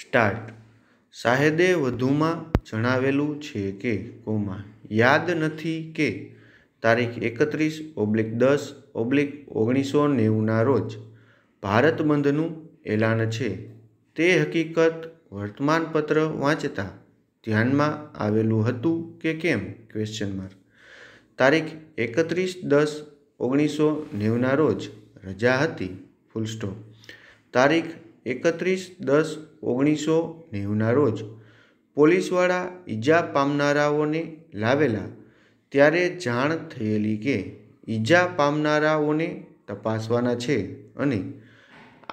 start શાહેદે વધુમાં જણાવેલું છે કે કોમા યાદ નથી કે તારીખ એકત્રીસ ઓબ્લિક દસ ઓબ્લિક ઓગણીસો નેવુંના રોજ ભારત બંધનું એલાન છે તે હકીકત વર્તમાનપત્ર વાંચતા ધ્યાનમાં આવેલું હતું કે કેમ ક્વેશ્ચન માર્ક તારીખ એકત્રીસ દસ ઓગણીસો નેવુંના રોજ રજા હતી ફૂલ સ્ટોપ તારીખ એકત્રીસ દસ ઓગણીસો નેવુંના રોજ પોલીસવાળા ઈજા પામનારાઓને લાવેલા ત્યારે જાણ થયેલી કે ઈજા પામનારાઓને તપાસવાના છે અને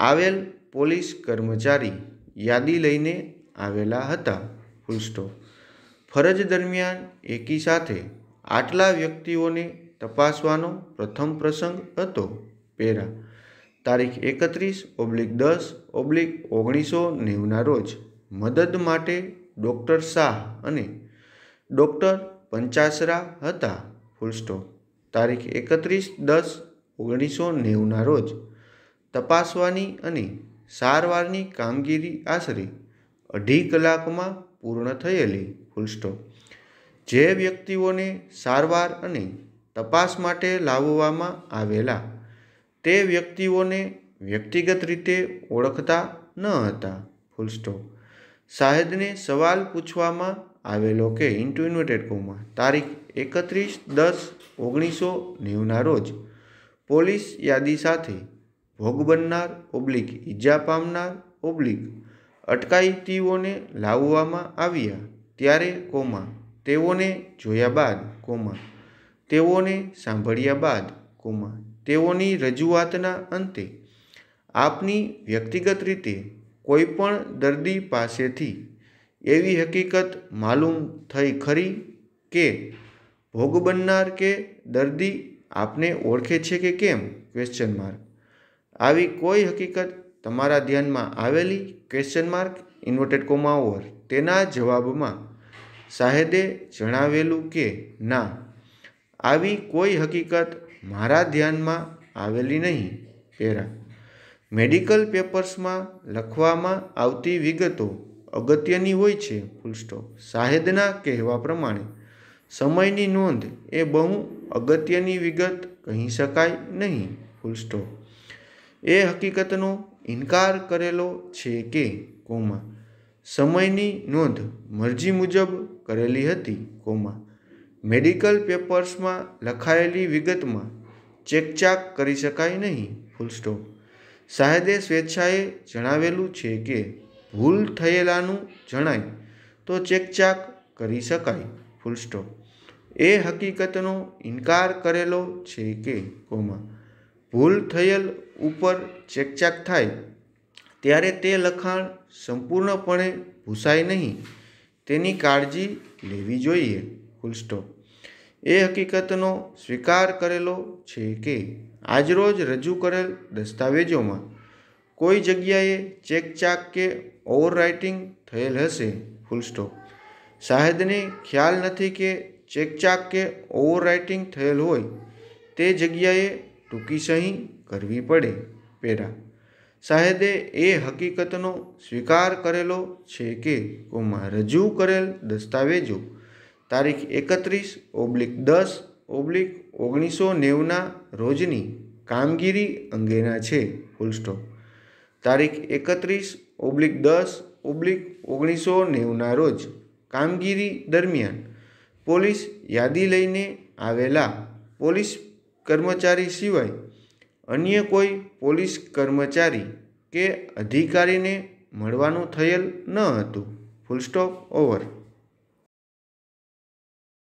આવેલ પોલીસ કર્મચારી યાદી લઈને આવેલા હતા ફૂલસ્ટોપ ફરજ દરમિયાન એકી સાથે આટલા વ્યક્તિઓને તપાસવાનો પ્રથમ પ્રસંગ હતો પેરા તારીખ એકત્રીસ ઓબ્લિક દસ ઓબ્લિક ઓગણીસો નેવના રોજ મદદ માટે ડૉક્ટર શાહ અને ડૉક્ટર પંચાસરા હતા ફૂલસ્ટો તારીખ એકત્રીસ દસ ઓગણીસો નેવના રોજ તપાસવાની અને સારવારની કામગીરી આશરે અઢી કલાકમાં પૂર્ણ થયેલી ફૂલસ્ટો જે વ્યક્તિઓને સારવાર અને તપાસ માટે લાવવામાં આવેલા તે વ્યક્તિઓને વ્યક્તિગત રીતે ઓળખતા ન હતા ફૂલ સ્ટોપ શાહેદને સવાલ પૂછવામાં આવેલો કે ઇન્ટુ ઇન્વર્ટેડ કોમા તારીખ એકત્રીસ દસ ઓગણીસો નેવના રોજ પોલીસ યાદી સાથે ભોગ બનનાર ઓબ્લિક ઈજા પામનાર ઓબ્લિક અટકાયતીઓને લાવવામાં આવ્યા ત્યારે કોમા તેઓને જોયા બાદ કોમા તેઓને સાંભળ્યા બાદ કોમા તેઓની રજૂઆતના અંતે આપની વ્યક્તિગત રીતે કોઈપણ દર્દી પાસેથી એવી હકીકત માલુમ થઈ ખરી કે ભોગ બનનાર કે દર્દી આપને ઓળખે છે કે કેમ ક્વેશ્ચન માર્ક આવી કોઈ હકીકત તમારા ધ્યાનમાં આવેલી question mark inverted comma over તેના જવાબમાં શાહેદે જણાવેલું કે ના આવી કોઈ હકીકત મારા ધ્યાનમાં આવેલી નહીં પેરા મેડિકલ પેપર્સમાં લખવામાં આવતી વિગતો અગત્યની હોય છે ફૂલસ્ટોપ સાહેદના કહેવા પ્રમાણે સમયની નોંધ એ બહુ અગત્યની વિગત કહી શકાય નહીં ફૂલસ્ટોપ એ હકીકતનો ઇનકાર કરેલો છે કે કોમા સમયની નોંધ મરજી મુજબ કરેલી હતી કોમા મેડિકલ પેપર્સમાં લખાયેલી વિગતમાં ચેકચાક કરી શકાય નહીં ફૂલ સાહેદે સ્વેચ્છાએ જણાવેલું છે કે ભૂલ થયેલાનું જણાય તો ચેકચાક કરી શકાય ફૂલ એ હકીકતનો ઇનકાર કરેલો છે કે કોમાં ભૂલ થયેલ ઉપર ચેકચાક થાય ત્યારે તે લખાણ સંપૂર્ણપણે ભૂસાય નહીં તેની કાળજી લેવી જોઈએ ફૂલ એ હકીકતનો સ્વીકાર કરેલો છે કે આજરોજ રજૂ કરેલ દસ્તાવેજોમાં કોઈ જગ્યાએ ચેકચાક કે ઓવરરાઇટિંગ થયેલ હશે ફૂલ સાહેદને ખ્યાલ નથી કે ચેકચાક કે ઓવરરાઇટિંગ થયેલ હોય તે જગ્યાએ ટૂંકી સહી કરવી પડે પેરા શાહેદે એ હકીકતનો સ્વીકાર કરેલો છે કે કોમાં રજૂ કરેલ દસ્તાવેજો તારીખ એકત્રીસ ઓબ્લિક દસ ઓબ્લિક ઓગણીસો નેવુંના રોજની કામગીરી અંગેના છે ફૂલસ્ટોપ તારીખ એકત્રીસ ઓબ્લિક દસ ઓબ્લિક ઓગણીસો નેવુંના રોજ કામગીરી દરમિયાન પોલીસ યાદી લઈને આવેલા પોલીસ કર્મચારી સિવાય અન્ય કોઈ પોલીસ કર્મચારી કે અધિકારીને મળવાનું થયેલ ન હતું ફૂલ સ્ટોપ ઓવર